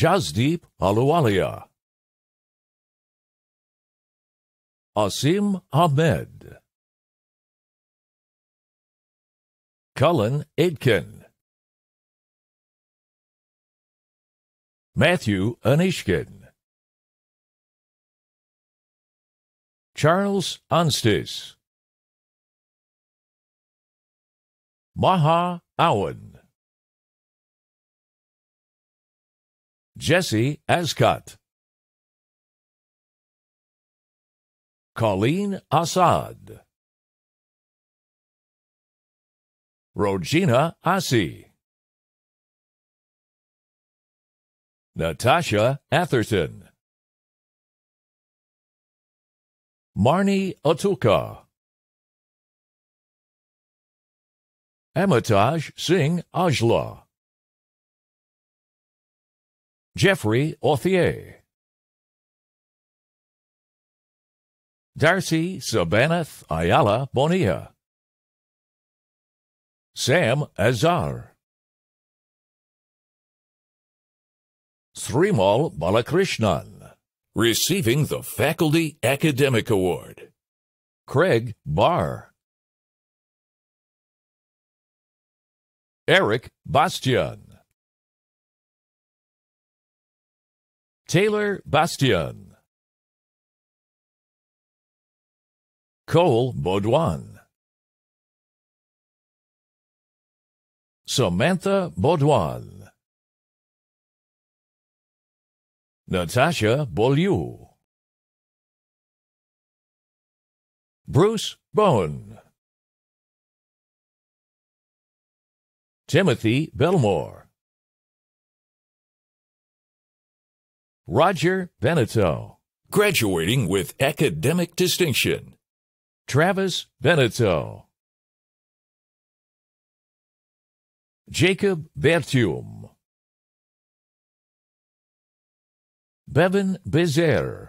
Jasdeep Aluwalia. Asim Ahmed. Cullen Aitken. Matthew Anishkin. Charles Anstis. Maha Awan. Jesse Ascott. Colleen Assad. Rogina Assi. Natasha Atherton. Marnie Atuka. Amitaj Singh Ajla. Jeffrey Authier. Darcy Sabaneth Ayala Bonilla. Sam Azar. Srimal Balakrishnan, receiving the Faculty Academic Award. Craig Barr. Eric Bastian. Taylor Bastian. Cole Baudouin. Samantha Baudouin. Natasha Beaulieu. Bruce Bowen. Timothy Belmore. Roger Benito, graduating with academic distinction. Travis Benito. Jacob Bertium. Bevan Bezer.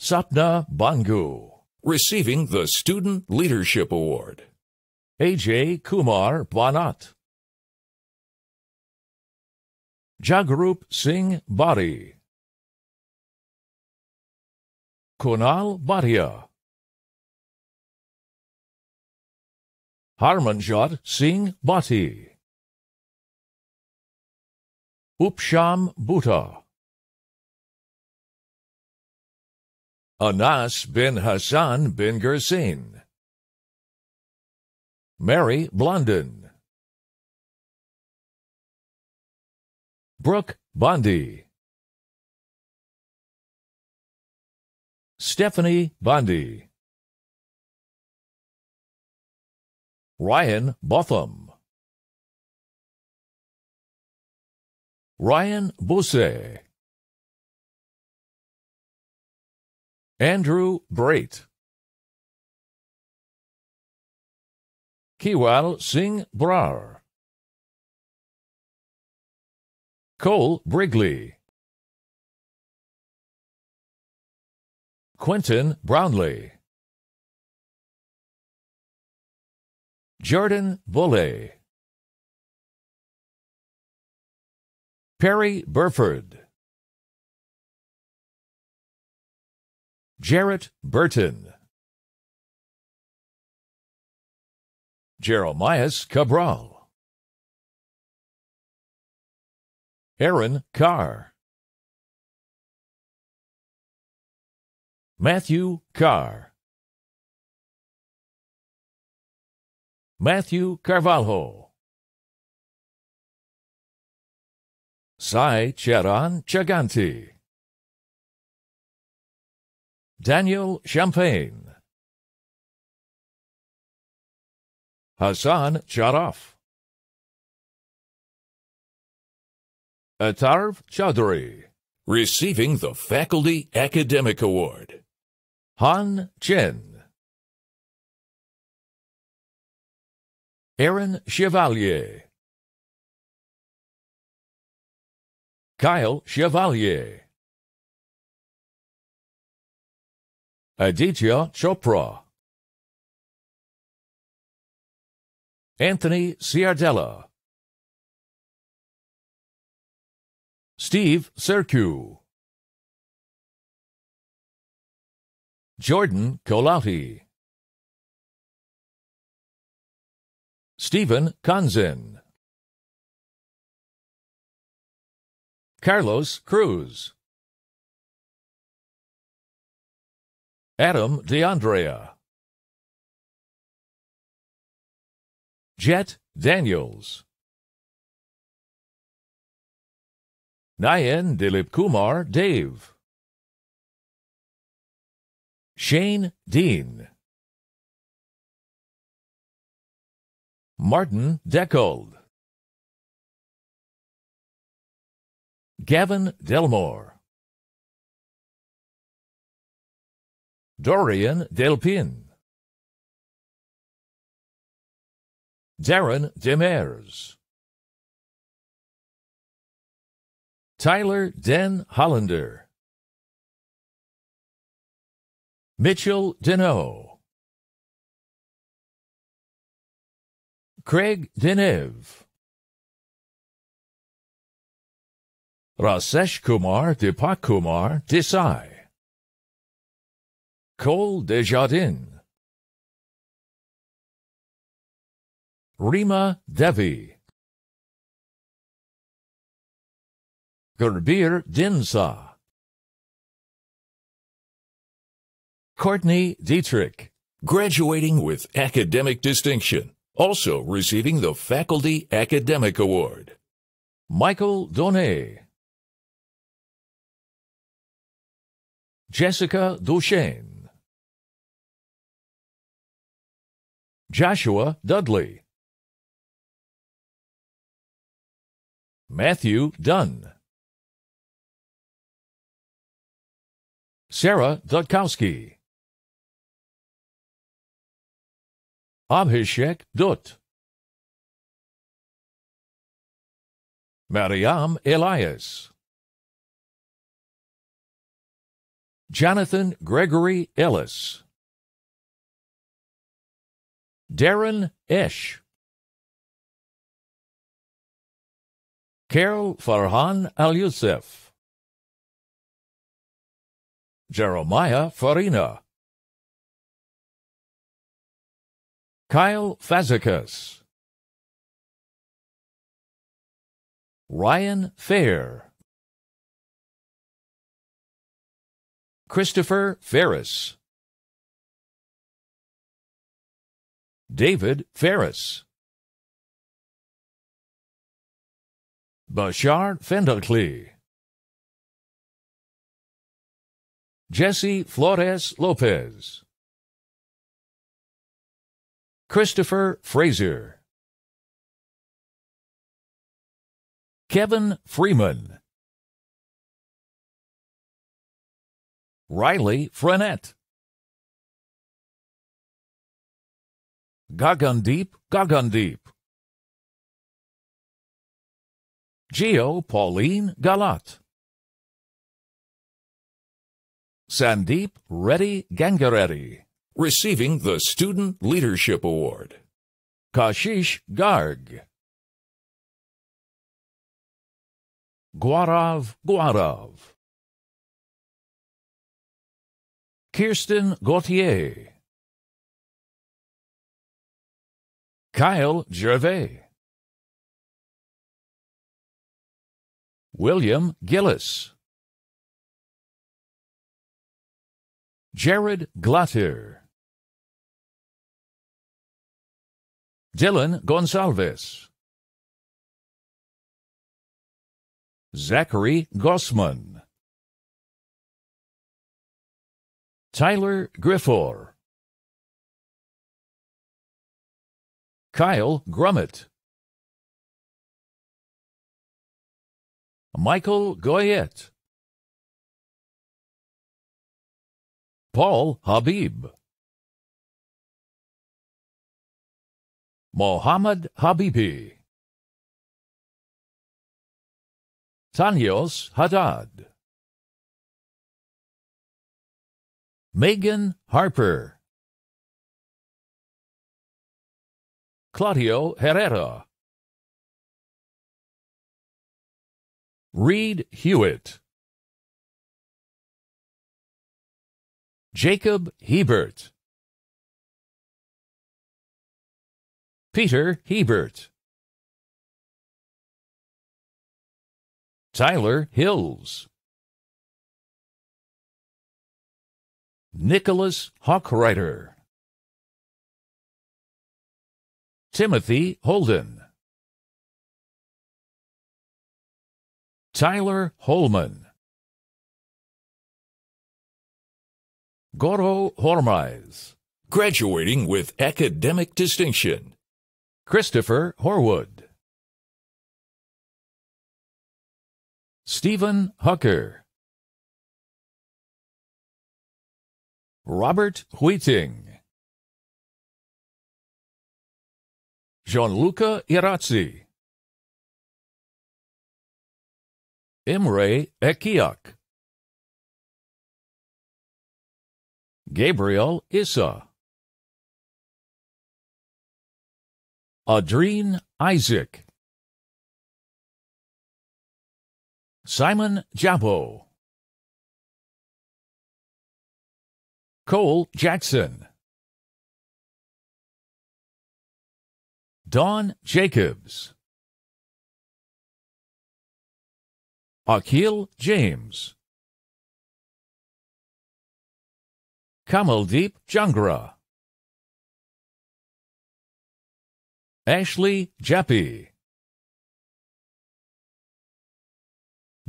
Sapna Bangu, receiving the Student Leadership Award. A.J. Kumar Banat. Jagrup Singh Bari Kunal Bhatia Harmanjot Singh Bhatti Upsham Bhutta Anas bin Hassan bin Gersin, Mary Blondin Brooke Bundy, Stephanie Bundy, Ryan Botham. Ryan Busse. Andrew Brait. Kiwal Singh Brar. Cole Brigley. Quentin Brownlee. Jordan Bulley. Perry Burford. Jarrett Burton. Jeremias Cabral. Aaron Carr. Matthew Carr. Matthew Carvalho. Sai Cheran Chaganti. Daniel Champagne. Hassan Charoff. Atarv Chaudhry, receiving the Faculty Academic Award. Han Chen. Aaron Chevalier. Kyle Chevalier. Aditya Chopra. Anthony Ciardella. Steve Serku, Jordan Colati. Stephen Kanzin. Carlos Cruz. Adam DeAndrea. Jet Daniels. Nayan Dilip Kumar Dave Shane Dean Martin Deckold Gavin Delmore Dorian Delpin Darren Demers Tyler Den Hollander. Mitchell Deneau. Craig Deneve. Rasesh Kumar Deepak Kumar Desai. Cole Desjardins. Rima Devi. Görbier Dinsa. Courtney Dietrich. Graduating with academic distinction, also receiving the Faculty Academic Award. Michael Donay. Jessica Duchesne. Joshua Dudley. Matthew Dunn. Sarah Dutkowski. Abhishek Dutt. Mariam Elias. Jonathan Gregory Ellis. Darren Esch. Carol Farhan Al Youssef. Jeremiah Farina, Kyle Fazekas, Ryan Fair, Christopher Ferris, David Ferris, Bashar Fendakli. Jesse Flores Lopez, Christopher Fraser, Kevin Freeman, Riley Frenette, Gagandeep Gagandeep, Geo Pauline Galat. Sandeep Reddy Gangareddy, receiving the Student Leadership Award. Kashish Garg. Guarav Guarav. Kirsten Gautier. Kyle Gervais. William Gillis. Jared Glatter. Dylan Gonsalves. Zachary Gossman. Tyler Griffor. Kyle Grummet, Michael Goyette. Paul Habib Mohammad Habibi Tanios Haddad Megan Harper Claudio Herrera Reed Hewitt Jacob Hebert. Peter Hebert. Tyler Hills. Nicholas Hawkwriter, Timothy Holden. Tyler Holman. Goro Hormiz, graduating with academic distinction. Christopher Horwood. Stephen Hucker. Robert Huiting. Gianluca Irazzi. Imre Ekiak. Gabriel Issa. Adreen Isaac. Simon Jabbo. Cole Jackson. Don Jacobs. Akil James. Kamaldeep Jangra, Ashley Jappi,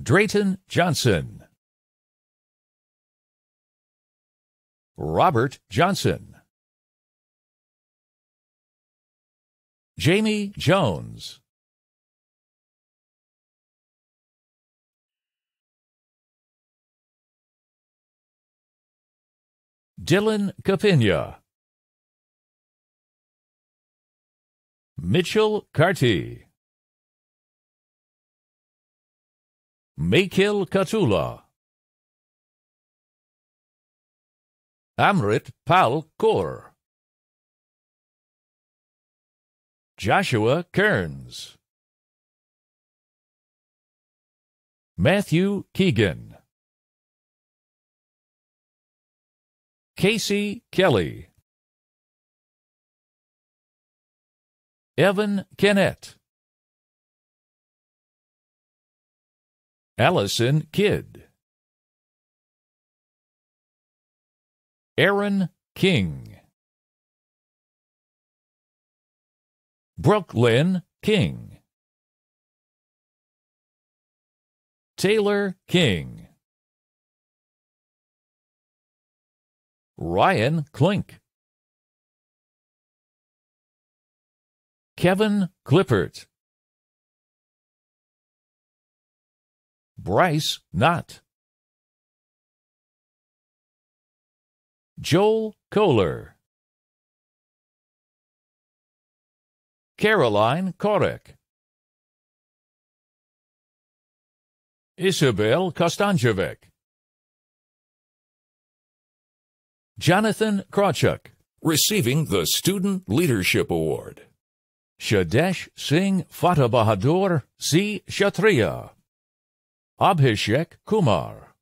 Drayton Johnson, Robert Johnson, Jamie Jones. Dylan Capena. Mitchell Carty. Makil Katula. Amrit Pal Kaur. Joshua Kearns. Matthew Keegan. Casey Kelly. Evan Kennett. Allison Kidd. Aaron King. Brooklyn King. Taylor King. Ryan Klink. Kevin Clippert. Bryce Knott. Joel Kohler. Caroline Korek. Isabel Kostanjevic. Jonathan Krawchuk, receiving the Student Leadership Award. Shadesh Singh Fatah Bahadur C. Kshatriya. Abhishek Kumar.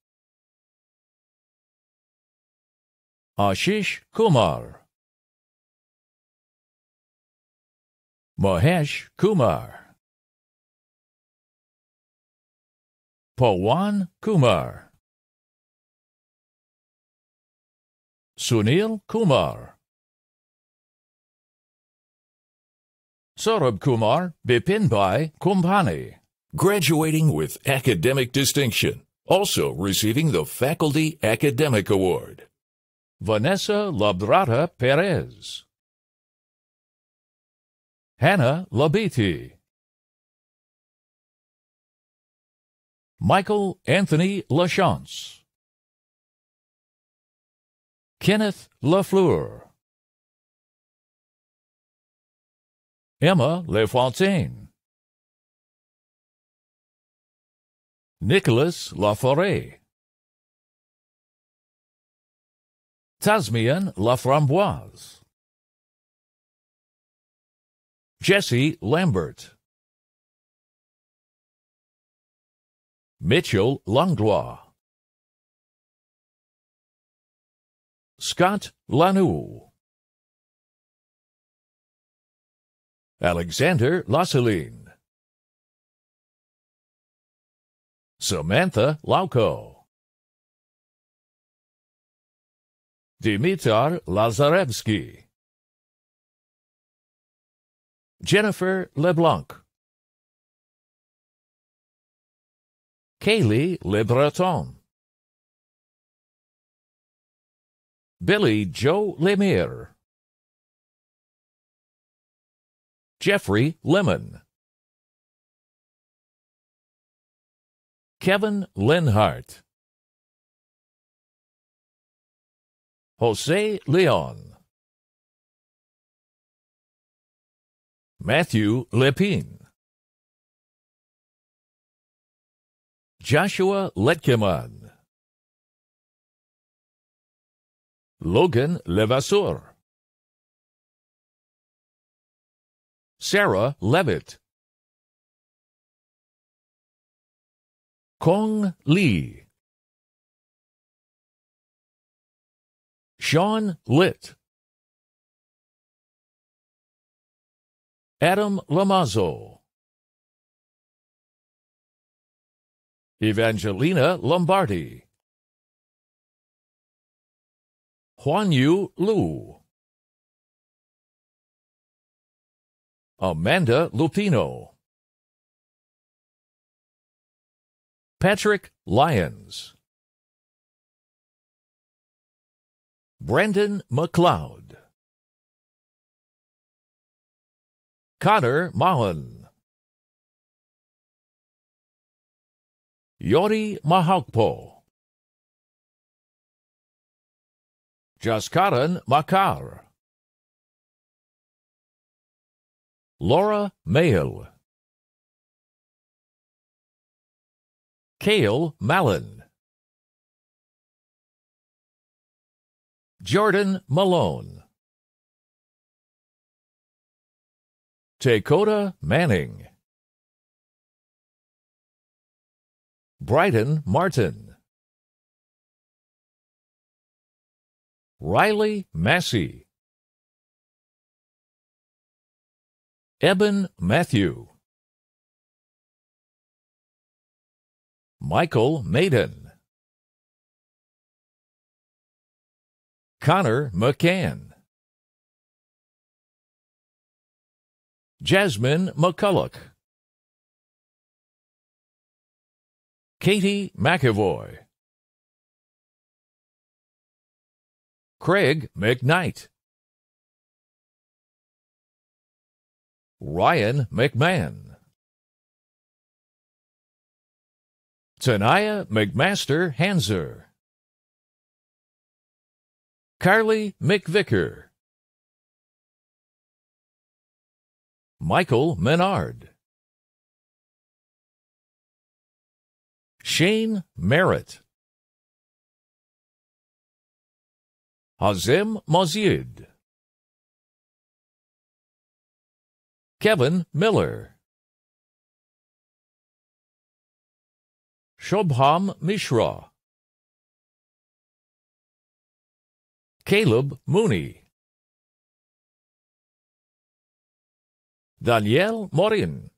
Ashish Kumar. Mahesh Kumar. Pawan Kumar. Sunil Kumar. Saurabh Kumar Bipin Bhai Kumbhani. Graduating with academic distinction, also receiving the Faculty Academic Award. Vanessa Labrata Perez. Hannah Labiti. Michael Anthony LaChance. Kenneth Lafleur. Emma LeFontaine. Nicholas Laforêt. Tasmian Laframboise. Jesse Lambert. Mitchell Langlois. Scott Lanou. Alexander Lasseline. Samantha Lauko. Dimitar Lazarevsky. Jennifer LeBlanc. Kaylee LeBreton. Billy Joe Lemire, Jeffrey Lemon, Kevin Linhart, Jose Leon, Matthew Lepine, Joshua Letkeman. Logan Levasseur. Sarah Levitt. Kong Lee. Sean Litt. Adam Lamazzo. Evangelina Lombardi. Yu Lu, Amanda Lupino, Patrick Lyons, Brendan McLeod, Connor Mahon, Yori Mahakpo. Jaskaran Makar. Laura Mayo. Kale Mallon. Jordan Malone. Dakota Manning. Brighton Martin. Riley Massey. Eben Matthew. Michael Maiden. Connor McCann. Jasmine McCulloch. Katie McAvoy. Craig McKnight, Ryan McMahon, Tanaya McMaster Hanser, Carly McVicker, Michael Menard, Shane Merritt. Hazem Mazid Kevin Miller Shobham Mishra Caleb Mooney Daniel Morin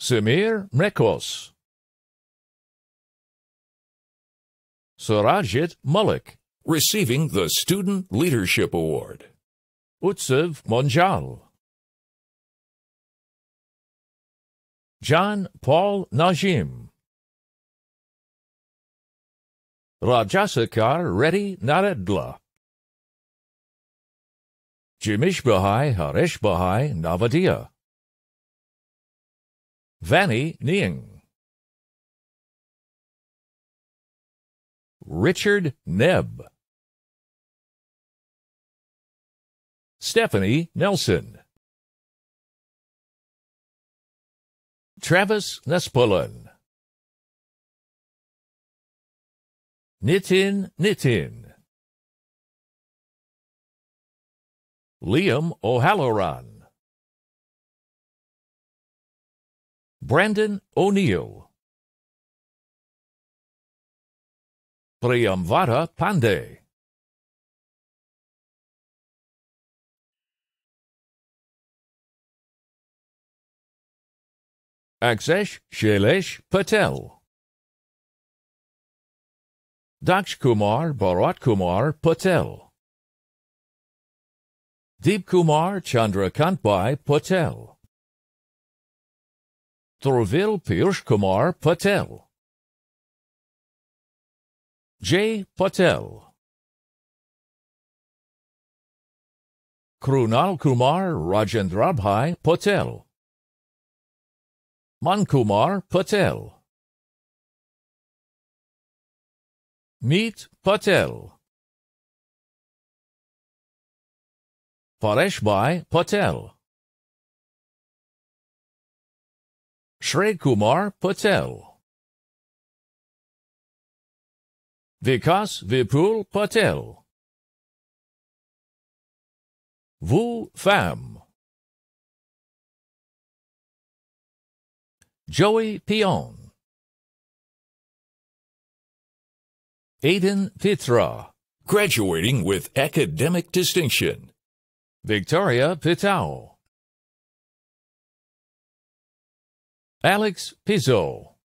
Samir Mrekos Surajit Malik, receiving the Student Leadership Award. Utsav Monjal. John Paul Najim. Rajasekar Reddy Naredla. Jimish Bahai Harish Bahai Navadia. Vani Niang. Richard Nebb. Stephanie Nelson. Travis Nespulin. Nitin Nitin. Liam O'Halloran. Brandon O'Neill. Priyamvada Pandey. Aksesh Shailesh Patel. Daksh Kumar Bharat Kumar Patel. Deep Kumar Chandra Chandrakantbhai Patel. Thorvil Piyush Kumar Patel. J. Patel. Krunal Kumar Rajendrabhai Patel. Mankumar Patel. Meet Patel. Pareshbhai Patel. Shrey Kumar Patel. Vikas Vipul Patel Vu Pham Joey Pion Aidan Pitra Graduating with Academic Distinction Victoria Pitao Alex Pizzo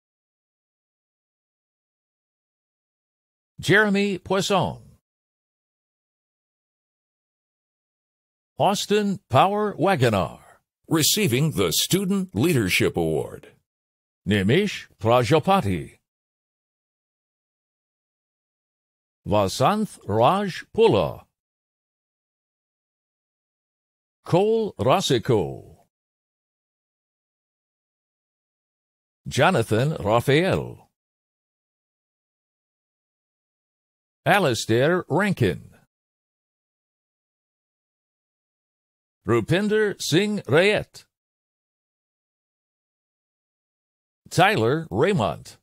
Jeremy Poisson. Austin Power Wagonar receiving the Student Leadership Award. Nimish Prajapati. Vasanth Raj Pula. Cole Rosico, Jonathan Raphael. Alistair Rankin Rupinder Singh Rayet Tyler Raymond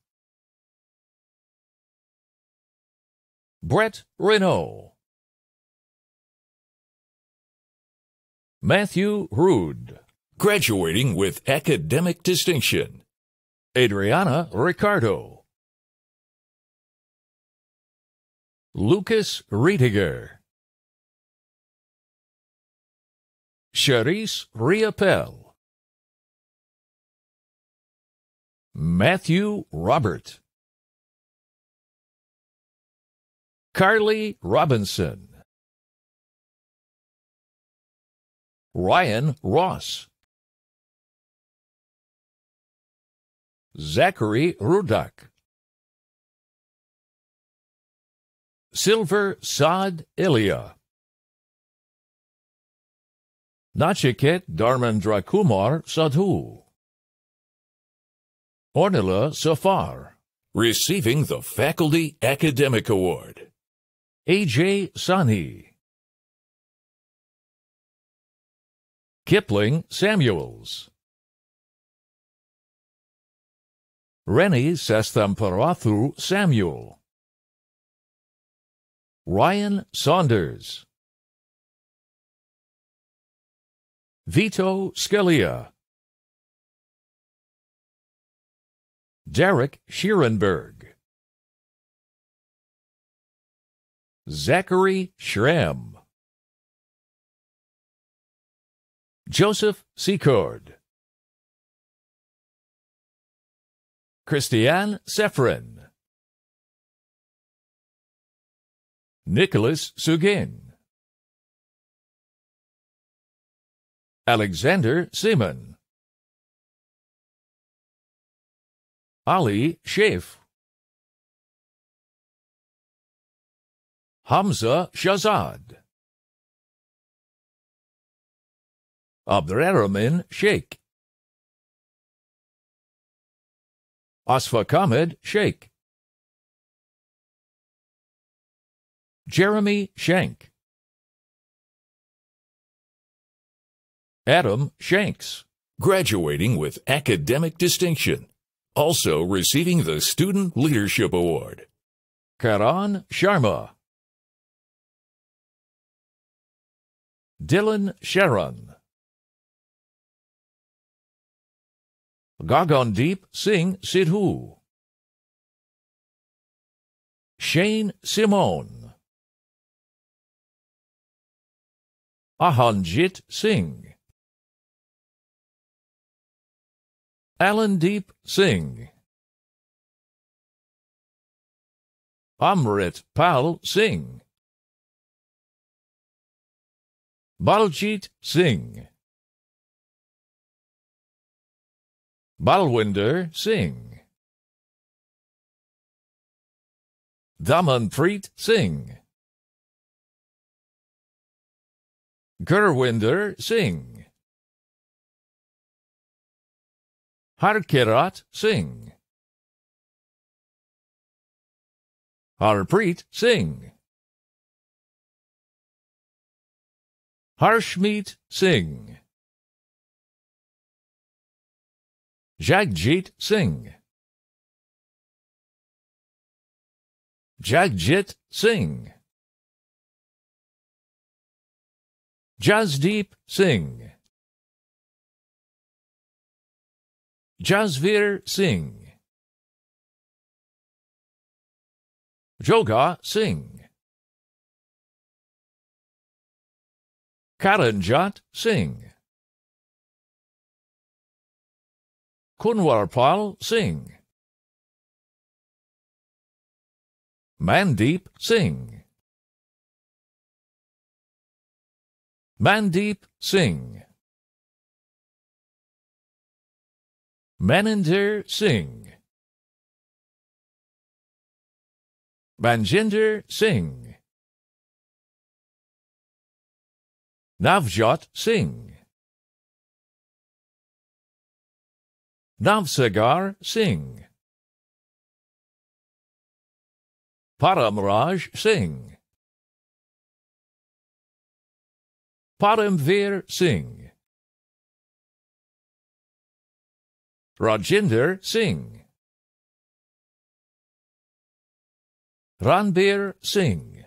Brett Renault Matthew Rude Graduating with Academic Distinction Adriana Ricardo Lucas Riediger, Charisse Riappel, Matthew Robert, Carly Robinson, Ryan Ross, Zachary Rudak. Silver Sod Ilya. Nachiket Dharmendra Kumar Sadhu. Ornila Safar, receiving the Faculty Academic Award. A.J. Sani. Kipling Samuels. Reni Sesthamparathu Samuel. Ryan Saunders. Vito Scalia. Derek Schierenberg, Zachary Shrem. Joseph Secord. Christiane Seffrin. Nicholas Sugin, Alexander Simon, Ali Sheikh, Hamza Shazad, Abderrahmane Sheikh, Asfakhmed Sheikh, Jeremy Shank. Adam Shanks, graduating with academic distinction, also receiving the Student Leadership Award. Karan Sharma. Dylan Sharon. Gagandeep Singh Sidhu. Shane Simone. Ahanjit Singh Alandeep Singh Amrit Pal Singh Baljit Singh Balwinder Singh Damanpreet Singh Gurwinder Singh Harkirat Singh Harpreet Singh Harshmeet Singh Jagjit Singh Jagjit Singh Jasdeep Singh Jasveer Singh Joga Singh Karanjat Singh Kunwarpal Singh Mandeep Singh Mandeep Singh Maninder Singh Maninder Singh Navjot Singh Navsagar Singh Paramraj Singh Paramveer Singh. Rajinder Singh. Ranbir Singh.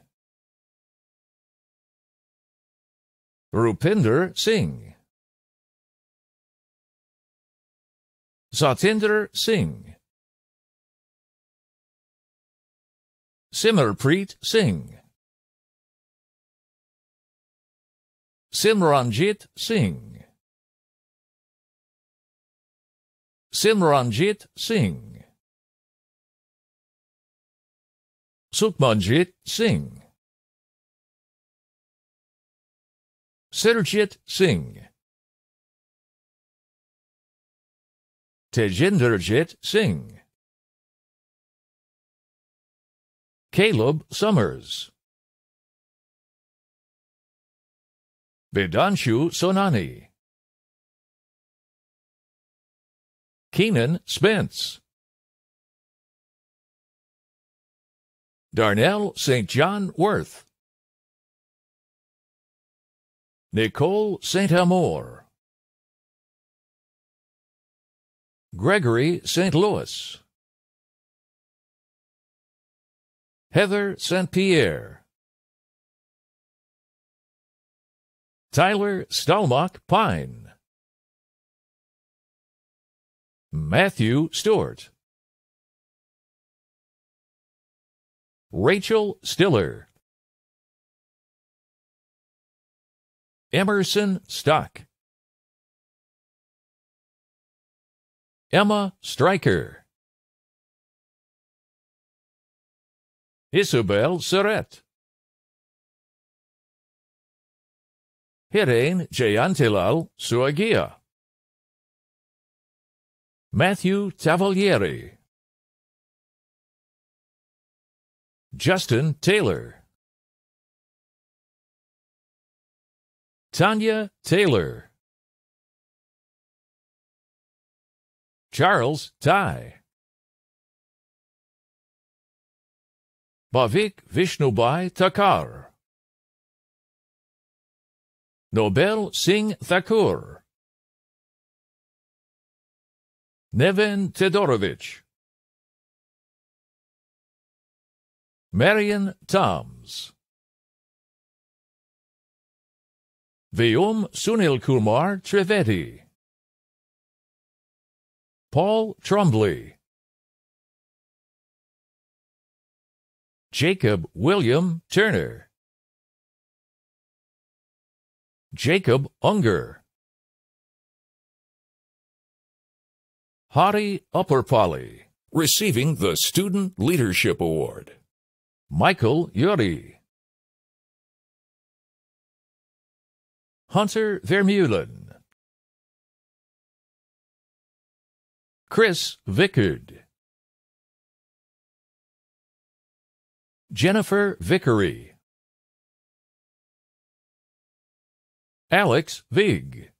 Rupinder Singh. Satinder Singh. Simarpreet Singh. Simranjit Singh Simranjit Singh Sukmanjit Singh Sirjit Singh Tejinderjit Singh Caleb Summers Vedanshu Sonani Keenan Spence Darnell St. John Worth Nicole St. Amour Gregory St. Louis Heather St. Pierre Tyler Stalmach Pine, Matthew Stewart, Rachel Stiller, Emerson Stock, Emma Stryker, Isabel Surrett, Hiren Jayantilal Suagia. Matthew Tavalieri. Justin Taylor. Tanya Taylor. Charles Ty. Bhavik Vishnubhai Takar. Nobel Singh Thakur Neven Tedorovich Marion Toms Vyom Sunil Kumar Trivedi Paul Trumbly Jacob William Turner Jacob Unger. Hadi Upperpolly, receiving the Student Leadership Award. Michael Yuri. Hunter Vermeulen. Chris Vickard. Jennifer Vickery. Alex Vig.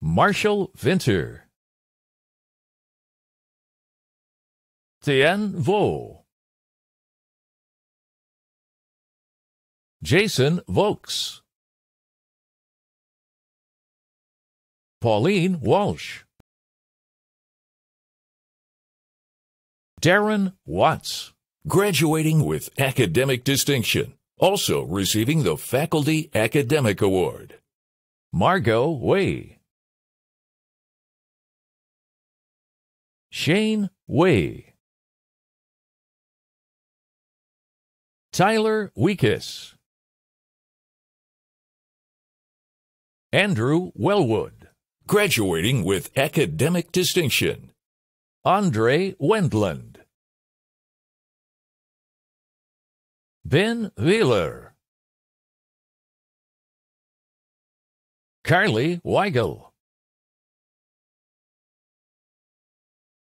Marshall Vinter. Tian Vo. Jason Vokes. Pauline Walsh. Darren Watts. Graduating with academic distinction also receiving the Faculty Academic Award. Margot Way Shane Way Tyler Weekis Andrew Wellwood Graduating with Academic Distinction Andre Wendland Ben Wheeler. Carly Weigel.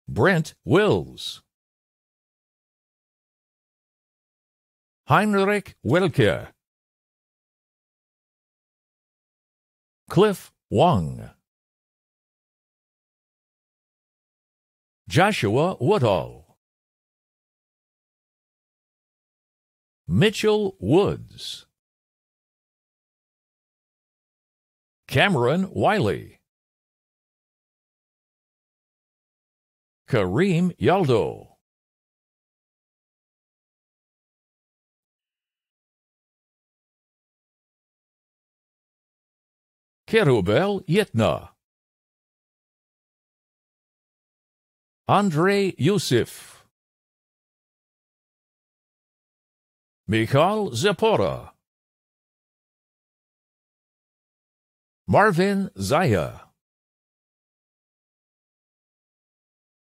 Brent Wills. Heinrich Wilke. Cliff Wong. Joshua Woodall. Mitchell Woods. Cameron Wiley. Kareem Yaldo. Kerubel Yetna. Andre Yusuf. Michal Zepora Marvin Zaya